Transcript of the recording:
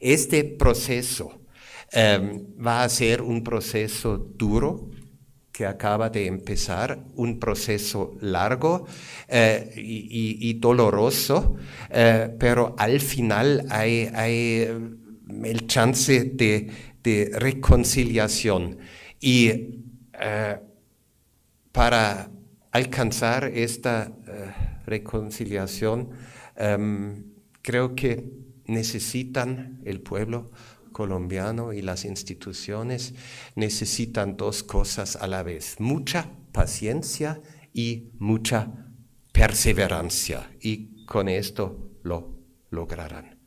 Este proceso em, va a ser un proceso duro que acaba de empezar, un proceso largo eh, y, doloroso, eh, pero al final hay, em, el chance de, reconciliación. Y eh, para alcanzar esta reconciliación, em, creo que necesitan el pueblo colombiano y las instituciones, necesitan dos cosas a la vez, mucha paciencia y mucha perseverancia. Y con esto lo lograrán.